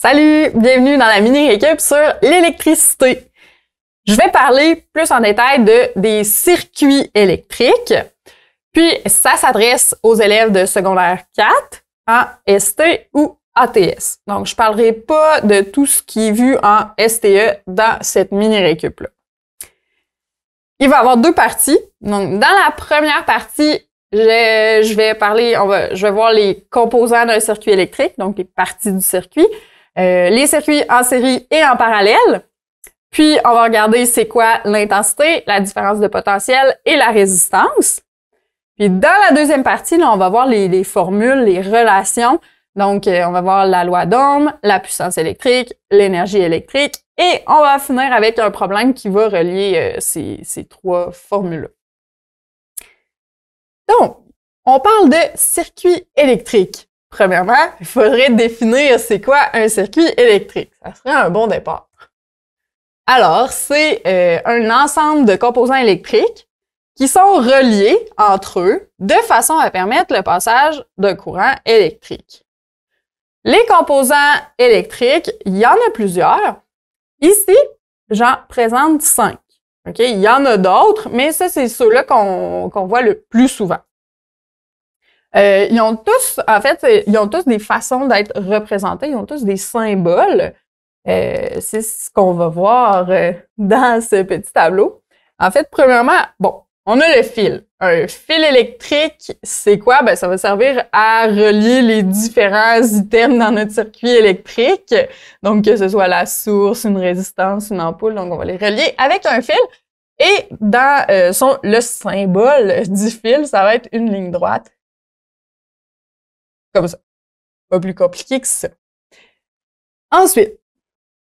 Salut, bienvenue dans la mini récup sur l'électricité. Je vais parler plus en détail de des circuits électriques. Puis ça s'adresse aux élèves de secondaire 4 en ST ou ATS. Donc je parlerai pas de tout ce qui est vu en STE dans cette mini récup là. Il va y avoir deux parties. Donc dans la première partie, je, vais parler, je vais voir les composants d'un circuit électrique, donc les parties du circuit. Euh, les circuits en série et en parallèle. Puis, on va regarder c'est quoi l'intensité, la différence de potentiel et la résistance. Puis, dans la deuxième partie, on va voir les, formules, les relations. Donc, euh, on va voir la loi d'Ohm, la puissance électrique, l'énergie électrique et on va finir avec un problème qui va relier euh, ces, trois formules. Donc, on parle de circuits électriques. Premièrement, il faudrait définir c'est quoi un circuit électrique. Ça serait un bon départ. Alors, c'est euh, un ensemble de composants électriques qui sont reliés entre eux de façon à permettre le passage d'un courant électrique. Les composants électriques, il y en a plusieurs. Ici, j'en présente cinq. Okay? Il y en a d'autres, mais ça, c'est ceux-là qu'on voit le plus souvent. Euh, ils ont tous, en fait, ils ont tous des façons d'être représentés, ils ont tous des symboles. Euh, c'est ce qu'on va voir euh, dans ce petit tableau. En fait, premièrement, bon, on a le fil. Un fil électrique, c'est quoi? Ben, ça va servir à relier les différents items dans notre circuit électrique. Donc, que ce soit la source, une résistance, une ampoule. Donc, on va les relier avec un fil. Et dans euh, le symbole du fil, ça va être une ligne droite ça. Pas plus compliqué que ça. Ensuite,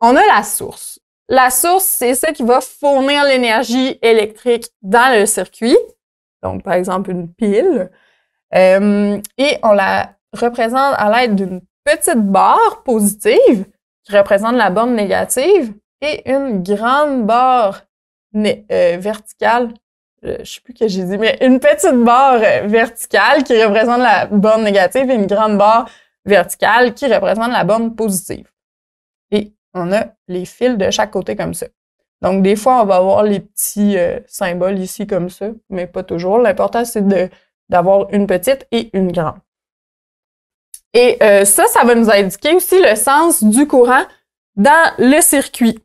on a la source. La source, c'est celle qui va fournir l'énergie électrique dans le circuit. Donc, par exemple, une pile. Euh, et on la représente à l'aide d'une petite barre positive qui représente la borne négative et une grande barre euh, verticale euh, je sais plus ce que j'ai dit, mais une petite barre verticale qui représente la borne négative et une grande barre verticale qui représente la borne positive. Et on a les fils de chaque côté comme ça. Donc, des fois, on va avoir les petits euh, symboles ici comme ça, mais pas toujours. L'important, c'est d'avoir une petite et une grande. Et euh, ça, ça va nous indiquer aussi le sens du courant dans le circuit.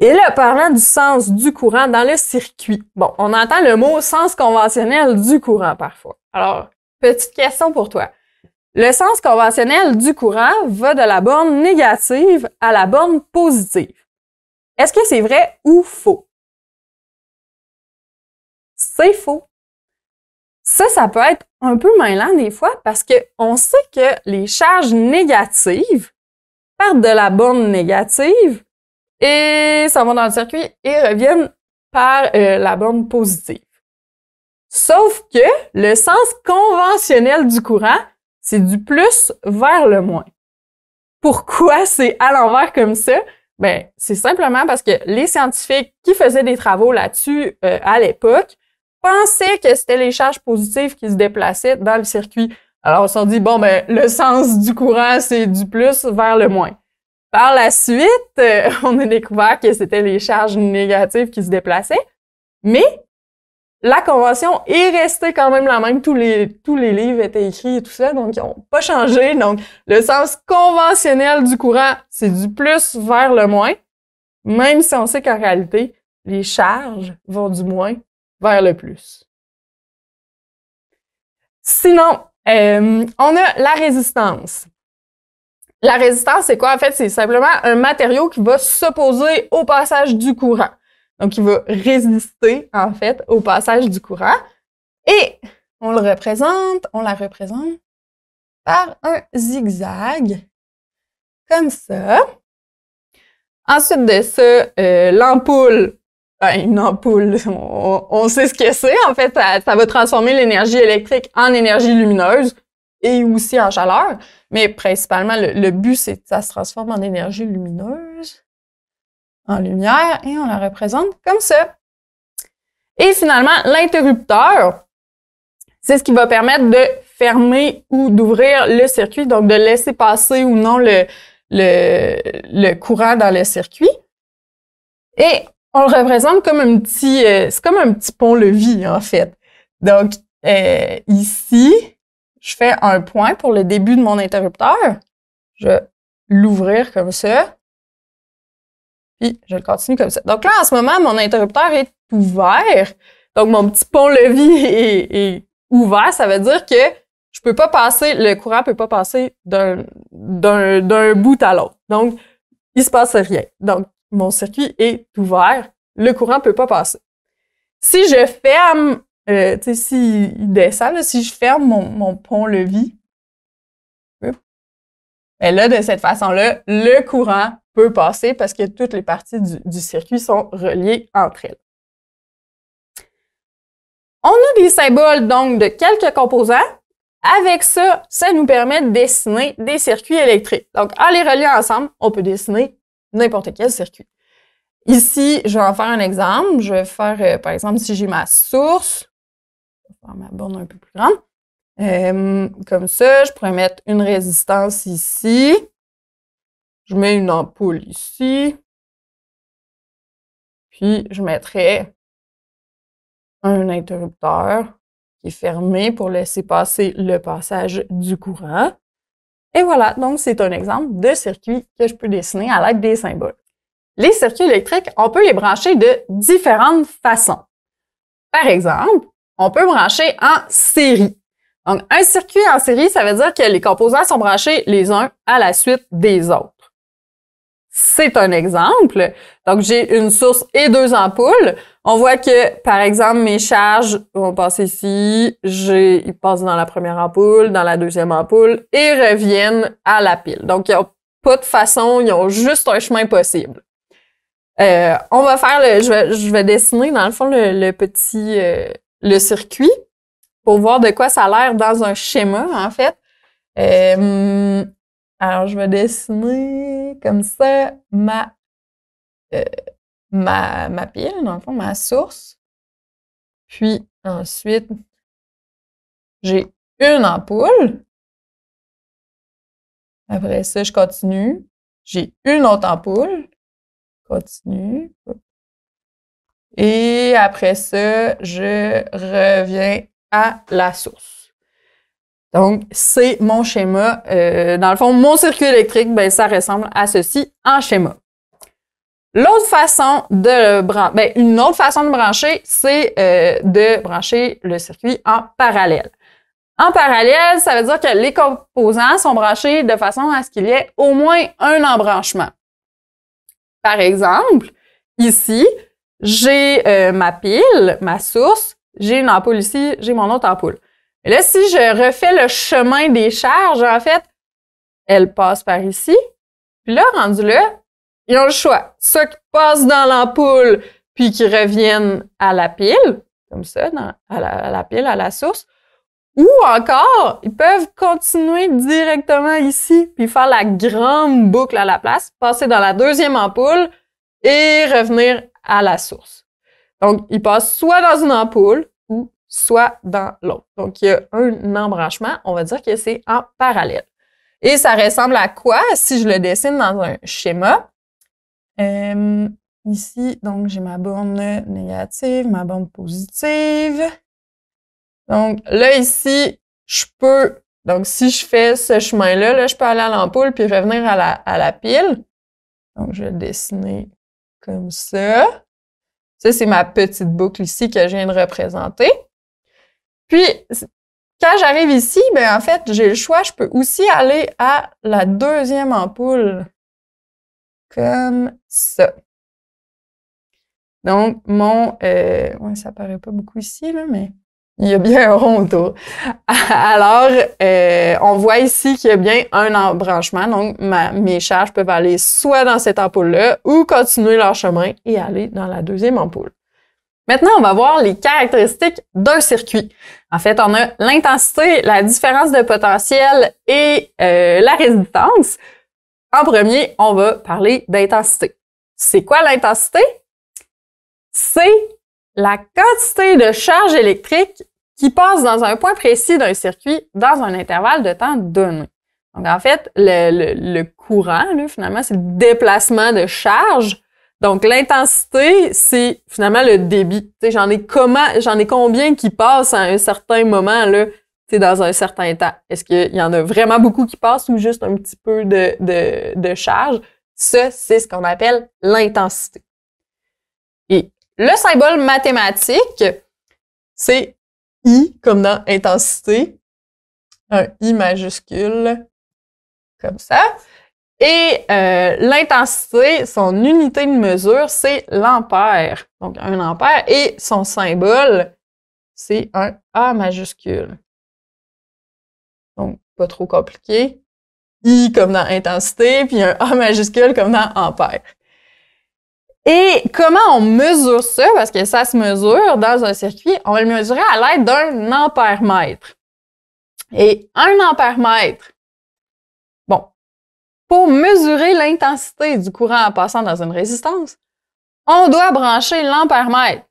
Et là, parlant du sens du courant dans le circuit, bon, on entend le mot sens conventionnel du courant parfois. Alors, petite question pour toi. Le sens conventionnel du courant va de la borne négative à la borne positive. Est-ce que c'est vrai ou faux? C'est faux. Ça, ça peut être un peu mêlant des fois parce qu'on sait que les charges négatives partent de la borne négative et ça vont dans le circuit et reviennent par euh, la borne positive. Sauf que le sens conventionnel du courant, c'est du plus vers le moins. Pourquoi c'est à l'envers comme ça? Ben, c'est simplement parce que les scientifiques qui faisaient des travaux là-dessus euh, à l'époque pensaient que c'était les charges positives qui se déplaçaient dans le circuit. Alors, on s'est dit, bon, ben, le sens du courant, c'est du plus vers le moins. Par la suite, euh, on a découvert que c'était les charges négatives qui se déplaçaient, mais la convention est restée quand même la même. Tous les, tous les livres étaient écrits et tout ça, donc ils n'ont pas changé. Donc, le sens conventionnel du courant, c'est du plus vers le moins, même si on sait qu'en réalité, les charges vont du moins vers le plus. Sinon, euh, on a la résistance. La résistance, c'est quoi? En fait, c'est simplement un matériau qui va s'opposer au passage du courant. Donc, il va résister, en fait, au passage du courant. Et on le représente, on la représente par un zigzag, comme ça. Ensuite de ça, euh, l'ampoule, ben, une ampoule, on, sait ce que c'est. En fait, ça va transformer l'énergie électrique en énergie lumineuse et aussi en chaleur. Mais principalement, le, but, c'est que ça se transforme en énergie lumineuse, en lumière, et on la représente comme ça. Et finalement, l'interrupteur, c'est ce qui va permettre de fermer ou d'ouvrir le circuit, donc de laisser passer ou non le, le, courant dans le circuit. Et on le représente comme un petit, euh, c'est comme un petit pont-levis, en fait. Donc, euh, ici, je fais un point pour le début de mon interrupteur. Je vais l'ouvrir comme ça. Puis, je le continue comme ça. Donc là, en ce moment, mon interrupteur est ouvert. Donc, mon petit pont-levis est, ouvert. Ça veut dire que je peux pas passer, le courant peut pas passer d'un, bout à l'autre. Donc, il se passe rien. Donc, mon circuit est ouvert. Le courant peut pas passer. Si je ferme euh, tu sais, s'il descend, si je ferme mon, pont-levis, là, de cette façon-là, le courant peut passer parce que toutes les parties du, circuit sont reliées entre elles. On a des symboles donc de quelques composants. Avec ça, ça nous permet de dessiner des circuits électriques. Donc, en les reliant ensemble, on peut dessiner n'importe quel circuit. Ici, je vais en faire un exemple. Je vais faire, euh, par exemple, si j'ai ma source, ma borne un peu plus grande. comme ça, je pourrais mettre une résistance ici. Je mets une ampoule ici. Puis, je mettrais un interrupteur qui est fermé pour laisser passer le passage du courant. Et voilà, donc c'est un exemple de circuit que je peux dessiner à l'aide des symboles. Les circuits électriques, on peut les brancher de différentes façons. Par exemple, on peut brancher en série. Donc, un circuit en série, ça veut dire que les composants sont branchés les uns à la suite des autres. C'est un exemple. Donc, j'ai une source et deux ampoules. On voit que, par exemple, mes charges vont passer ici, ils passent dans la première ampoule, dans la deuxième ampoule et reviennent à la pile. Donc, ils a pas de façon, ils ont juste un chemin possible. Euh, on va faire le, je vais, dessiner dans le fond le, petit, euh, le circuit pour voir de quoi ça a l'air dans un schéma, en fait. Euh, alors, je vais dessiner comme ça euh, ma, ma, pile, dans le fond, ma source. Puis ensuite, j'ai une ampoule. Après ça, je continue. J'ai une autre ampoule. Continue. Et après ça, je reviens à la source. Donc, c'est mon schéma. Euh, dans le fond, mon circuit électrique, ben, ça ressemble à ceci en schéma. L'autre façon de brancher, ben, une autre façon de brancher, c'est euh, de brancher le circuit en parallèle. En parallèle, ça veut dire que les composants sont branchés de façon à ce qu'il y ait au moins un embranchement. Par exemple, ici, j'ai euh, ma pile, ma source, j'ai une ampoule ici, j'ai mon autre ampoule. Et là, si je refais le chemin des charges, en fait, elle passe par ici. Puis là, rendu là, ils ont le choix. Ceux qui passent dans l'ampoule, puis qui reviennent à la pile, comme ça, la, à la pile, à la source, ou encore, ils peuvent continuer directement ici, puis faire la grande boucle à la place, passer dans la deuxième ampoule et revenir à la source. Donc, il passe soit dans une ampoule ou soit dans l'autre. Donc, il y a un embranchement, on va dire que c'est en parallèle. Et ça ressemble à quoi si je le dessine dans un schéma? Euh, ici, donc, j'ai ma borne négative, ma borne positive. Donc, là, ici, je peux, donc, si je fais ce chemin-là, là, je peux aller à l'ampoule puis revenir à la, à la pile. Donc, je vais le dessiner comme ça. Ça, c'est ma petite boucle ici que je viens de représenter. Puis, quand j'arrive ici, ben en fait, j'ai le choix. Je peux aussi aller à la deuxième ampoule, comme ça. Donc, mon... Euh, ouais, ça paraît pas beaucoup ici, là, mais il y a bien un rond Alors, euh, on voit ici qu'il y a bien un embranchement. Donc, mes charges peuvent aller soit dans cette ampoule-là ou continuer leur chemin et aller dans la deuxième ampoule. Maintenant, on va voir les caractéristiques d'un circuit. En fait, on a l'intensité, la différence de potentiel et euh, la résistance. En premier, on va parler d'intensité. C'est quoi l'intensité? C'est la quantité de charge électrique qui passe dans un point précis d'un circuit dans un intervalle de temps donné. Donc, en fait, le, le, courant, finalement, c'est le déplacement de charge. Donc, l'intensité, c'est finalement le débit. J'en ai comment, j'en ai combien qui passent à un certain moment, là, dans un certain temps. Est-ce qu'il y en a vraiment beaucoup qui passent ou juste un petit peu de, de, de charge? Ça, c'est ce qu'on appelle l'intensité. Et le symbole mathématique, c'est I comme dans intensité, un I majuscule, comme ça. Et euh, l'intensité, son unité de mesure, c'est l'ampère, donc un ampère, et son symbole, c'est un A majuscule. Donc, pas trop compliqué. I comme dans intensité, puis un A majuscule comme dans ampère. Et comment on mesure ça? Parce que ça se mesure dans un circuit. On va le mesurer à l'aide d'un ampère-mètre. Et un ampère-mètre, bon, pour mesurer l'intensité du courant en passant dans une résistance, on doit brancher l'ampère-mètre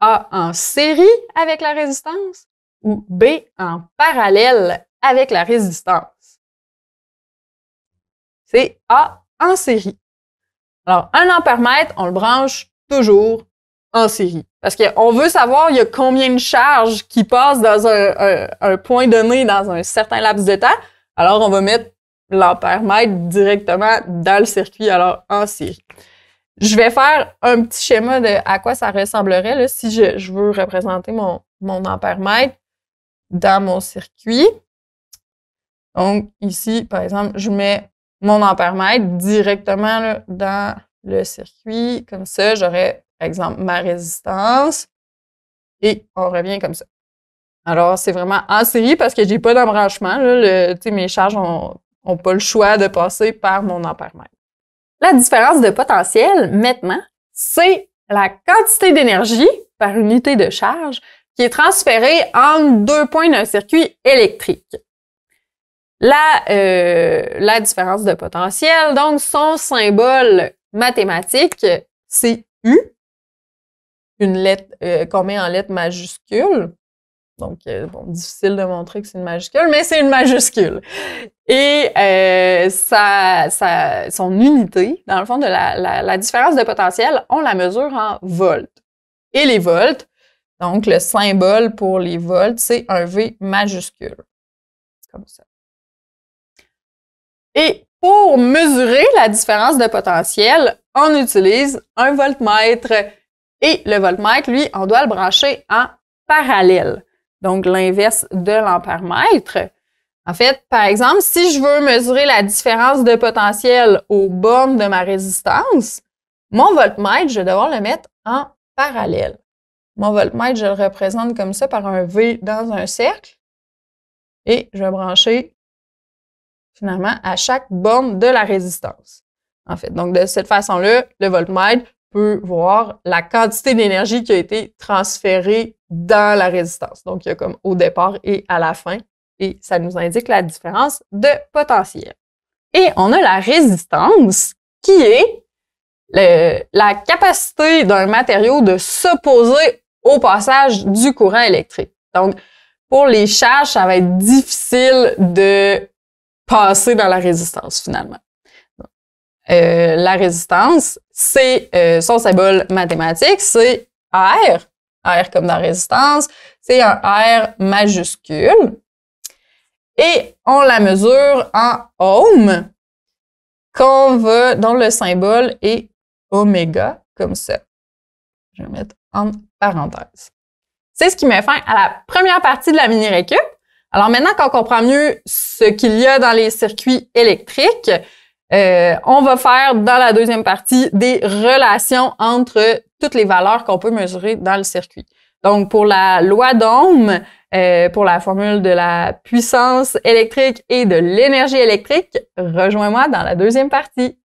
A en série avec la résistance ou B en parallèle avec la résistance. C'est A en série. Alors, un ampère-mètre, on le branche toujours en série. Parce qu'on veut savoir il y a combien de charges qui passent dans un, point donné dans un certain laps de temps. Alors, on va mettre l'ampère-mètre directement dans le circuit, alors en série. Je vais faire un petit schéma de à quoi ça ressemblerait si je, veux représenter mon, mon ampère-mètre dans mon circuit. Donc, ici, par exemple, je mets mon ampère-mètre directement dans le circuit. Comme ça, j'aurais, par exemple, ma résistance et on revient comme ça. Alors, c'est vraiment en série parce que j'ai pas d'embranchement. mes charges n'ont pas le choix de passer par mon ampère-mètre. La différence de potentiel maintenant, c'est la quantité d'énergie par unité de charge qui est transférée entre deux points d'un circuit électrique. Euh, la, différence de potentiel. Donc, son symbole mathématique, c'est U, une lettre qu'on euh, met en lettre majuscule. Donc, euh, difficile de montrer que c'est une majuscule, mais c'est une majuscule. Et son unité, dans le fond, de la, différence de potentiel, on la mesure en volts. Et les volts, donc le symbole pour les volts, c'est un V majuscule. Comme ça. Et pour mesurer la différence de potentiel, on utilise un voltmètre. Et le voltmètre, lui, on doit le brancher en parallèle, donc l'inverse de l'ampère-mètre. En fait, par exemple, si je veux mesurer la différence de potentiel aux bornes de ma résistance, mon voltmètre, je vais devoir le mettre en parallèle. Mon voltmètre, je le représente comme ça par un V dans un cercle et je vais brancher finalement à chaque borne de la résistance. En fait, donc de cette façon-là, le voltmètre peut voir la quantité d'énergie qui a été transférée dans la résistance. Donc il y a comme au départ et à la fin et ça nous indique la différence de potentiel. Et on a la résistance qui est la capacité d'un matériau de s'opposer au passage du courant électrique. Donc, pour les charges, ça va être difficile de passer dans la résistance finalement. Euh, la résistance, c'est euh, son symbole mathématique, c'est R, R comme dans résistance, c'est un R majuscule. Et on la mesure en ohm, qu'on va, dont le symbole est oméga, comme ça. Je vais mettre en parenthèse. C'est ce qui met fin à la première partie de la mini-récup. Alors maintenant qu'on comprend mieux ce qu'il y a dans les circuits électriques, euh, on va faire dans la deuxième partie des relations entre toutes les valeurs qu'on peut mesurer dans le circuit. Donc pour la loi d'Ohm, euh, pour la formule de la puissance électrique et de l'énergie électrique, rejoins-moi dans la deuxième partie.